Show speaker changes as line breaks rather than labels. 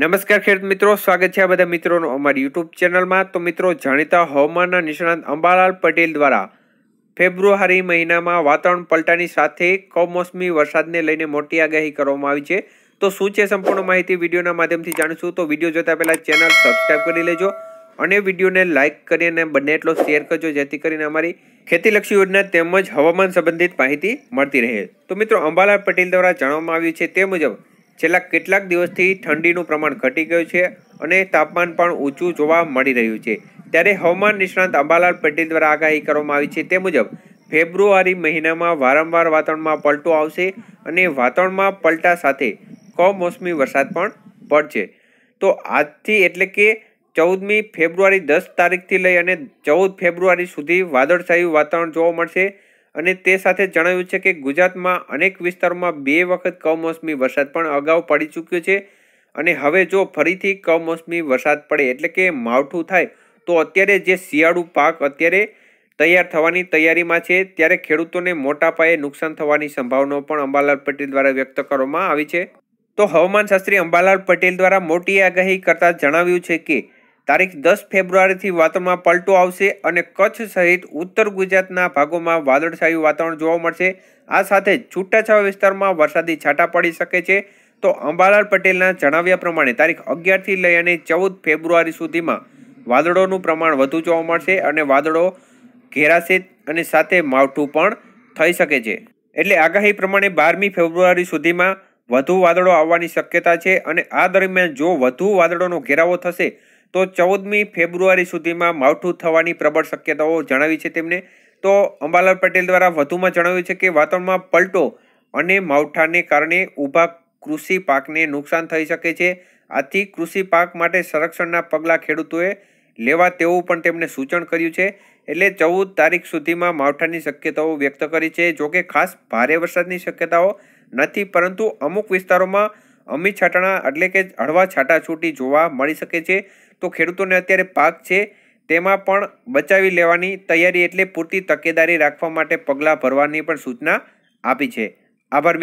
નમસ્કાર ખેડૂત મિત્રો સ્વાગત છે આ બધા મિત્રોનો અમારી યુટ્યુબ ચેનલમાં તો મિત્રો જાણીતા હવામાનના નિષ્ણાંત અંબાલાલ પટેલ દ્વારા ફેબ્રુઆરી મહિનામાં વાતાવરણ પલટાની સાથે કમોસમી વરસાદને લઈને મોટી આગાહી કરવામાં આવી છે તો શું છે સંપૂર્ણ માહિતી વિડીયોના માધ્યમથી જાણીશું તો વિડીયો જોતા પહેલાં ચેનલ સબસ્ક્રાઈબ કરી લેજો અને વિડીયોને લાઇક કરી અને બંને એટલો શેર કરજો જેથી કરીને અમારી ખેતીલક્ષી યોજના તેમજ હવામાન સંબંધિત માહિતી મળતી રહે તો મિત્રો અંબાલાલ પટેલ દ્વારા જણાવવામાં આવ્યું છે તે મુજબ છેલ્લા કેટલાક દિવસથી ઠંડીનું પ્રમાણ ઘટી ગયું છે અને તાપમાન પણ ઊંચું જોવા મળી રહ્યું છે ત્યારે હવામાન નિષ્ણાંત અંબાલાલ પટેલ દ્વારા આગાહી કરવામાં આવી છે તે મુજબ ફેબ્રુઆરી મહિનામાં વારંવાર વાતાવરણમાં પલટો આવશે અને વાતાવરણમાં પલટા સાથે કમોસમી વરસાદ પણ પડશે તો આજથી એટલે કે ચૌદમી ફેબ્રુઆરી દસ તારીખથી લઈ અને ચૌદ ફેબ્રુઆરી સુધી વાદળછાયું વાતાવરણ જોવા મળશે અને તે સાથે જણાવ્યું છે કે ગુજરાતમાં અનેક વિસ્તારોમાં બે વખત કમોસમી વરસાદ પણ અગાઉ પડી ચૂક્યો છે અને હવે જો ફરીથી કમોસમી વરસાદ પડે એટલે કે માવઠું થાય તો અત્યારે જે શિયાળુ પાક અત્યારે તૈયાર થવાની તૈયારીમાં છે ત્યારે ખેડૂતોને મોટા પાયે નુકસાન થવાની સંભાવનાઓ પણ અંબાલાલ પટેલ દ્વારા વ્યક્ત કરવામાં આવી છે તો હવામાનશાસ્ત્રી અંબાલાલ પટેલ દ્વારા મોટી આગાહી કરતાં જણાવ્યું છે કે તારીખ દસ ફેબ્રુઆરીથી વાતાવરણમાં પલટો આવશે અને કચ્છ સહિત ઉત્તર ગુજરાતના ભાગોમાં વાદળછાયું વાતાવરણ જોવા મળશે આ સાથે છૂટાછવાયા વિસ્તારમાં વરસાદી છાંટા પડી શકે છે તો અંબાલાલ પટેલના જણાવ્યા પ્રમાણે તારીખ અગિયારથી લઈ અને ચૌદ ફેબ્રુઆરી સુધીમાં વાદળોનું પ્રમાણ વધુ જોવા મળશે અને વાદળો ઘેરાશે અને સાથે માવઠું પણ થઈ શકે છે એટલે આગાહી પ્રમાણે બારમી ફેબ્રુઆરી સુધીમાં વધુ વાદળો આવવાની શક્યતા છે અને આ દરમિયાન જો વધુ વાદળોનો ઘેરાવો થશે તો ચૌદમી ફેબ્રુઆરી સુધીમાં માવઠું થવાની પ્રબળ શક્યતાઓ જણાવી છે તેમને તો અંબાલાલ પટેલ દ્વારા વધુમાં જણાવ્યું છે કે વાતાવરણમાં પલટો અને માવઠાને કારણે ઊભા કૃષિ પાકને નુકસાન થઈ શકે છે આથી કૃષિ પાક માટે સંરક્ષણના પગલાં ખેડૂતોએ લેવા તેવું પણ તેમણે સૂચન કર્યું છે એટલે ચૌદ તારીખ સુધીમાં માવઠાની શક્યતાઓ વ્યક્ત કરી છે જોકે ખાસ ભારે વરસાદની શક્યતાઓ નથી પરંતુ અમુક વિસ્તારોમાં અમી છાટણા એટલે કે હળવા છાંટાછૂટી જોવા મળી શકે છે તો ખેડૂતોને અત્યારે પાક છે તેમાં પણ બચાવી લેવાની તૈયારી એટલે પૂરતી તકેદારી રાખવા માટે પગલાં ભરવાની પણ સૂચના આપી છે આભાર